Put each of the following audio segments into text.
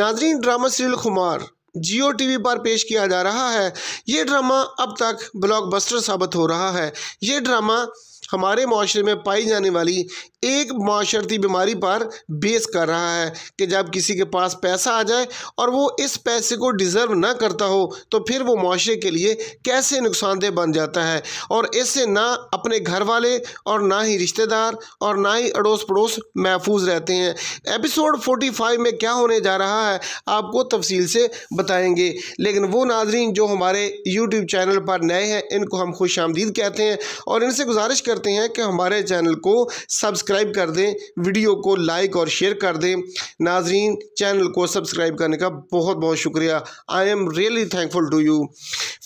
नाजरीन drama serial खुमार जियो TV पर पेश किया जा रहा है ये ड्रामा अब तक ब्लॉकबस्टर साबित हो रहा है ये ड्रामा हमारे माशरे में पाई जाने वाली एक माशरती बीमारी पर बेस कर रहा है कि जब किसी के पास पैसा आ जाए और वो इस पैसे को डिज़र्व ना करता हो तो फिर वो माशरे के लिए कैसे नुकसानदेह बन जाता है और इससे ना अपने घर वाले और ना ही रिश्तेदार और ना ही अड़ोस पड़ोस महफूज रहते हैं एपिसोड फ़ाइव में क्या होने जा रहा है आपको तफसील से बताएँगे लेकिन वो नाजरीन जो हमारे यूट्यूब चैनल पर नए हैं इनको हम खुश आमदीद कहते हैं और इनसे गुजारिश कर करते हैं कि हमारे चैनल को सब्सक्राइब कर दें वीडियो को लाइक और शेयर कर दें नाजरीन चैनल को सब्सक्राइब करने का बहुत बहुत शुक्रिया I am really thankful to you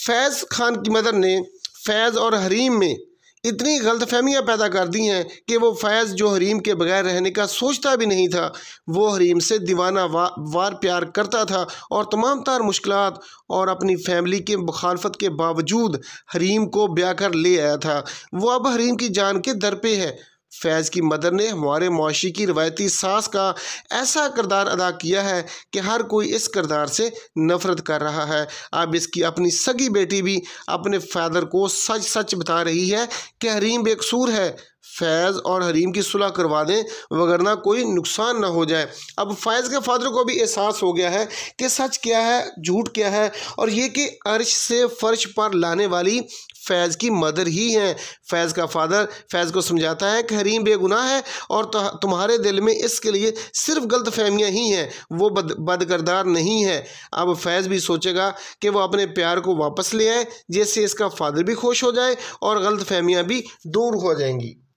Faiz Khan की मदर ने फैज़ और हरीम में इतनी गलतफहमियाँ पैदा कर दी हैं कि वो फैज़ जो हरीम के बगैर रहने का सोचता भी नहीं था वो हरीम से दीवाना वा, वार प्यार करता था और तमाम तार मुश्किल और अपनी फैमिली के मुखालफत के बावजूद हरीम को ब्याह कर ले आया था वो अब हरीम की जान के दर पे है फैज़ की मदर ने हमारे मुआशी की रवायती सास का ऐसा किरदार अदा किया है कि हर कोई इस किरदार से नफ़रत कर रहा है अब इसकी अपनी सगी बेटी भी अपने फादर को सच सच बता रही है कि हरीम बेकसूर है फैज़ और हरीम की सुलह करवा दें वगरना कोई नुकसान ना हो जाए अब फैज़ के फादर को भी एहसास हो गया है कि सच क्या है झूठ क्या है और ये कि अर्श से फर्श पर लाने वाली फैज़ की मदर ही हैं फैज़ का फादर फैज़ को समझाता है कि हरीम बेगुनाह है और तुम्हारे दिल में इसके लिए सिर्फ गलत फहमियाँ ही हैं वो बद बदकरदार नहीं है अब फैज़ भी सोचेगा कि वह अपने प्यार को वापस ले आए जिससे इसका फादर भी खुश हो जाए और गलत फहमियाँ भी दूर हो जाएंगी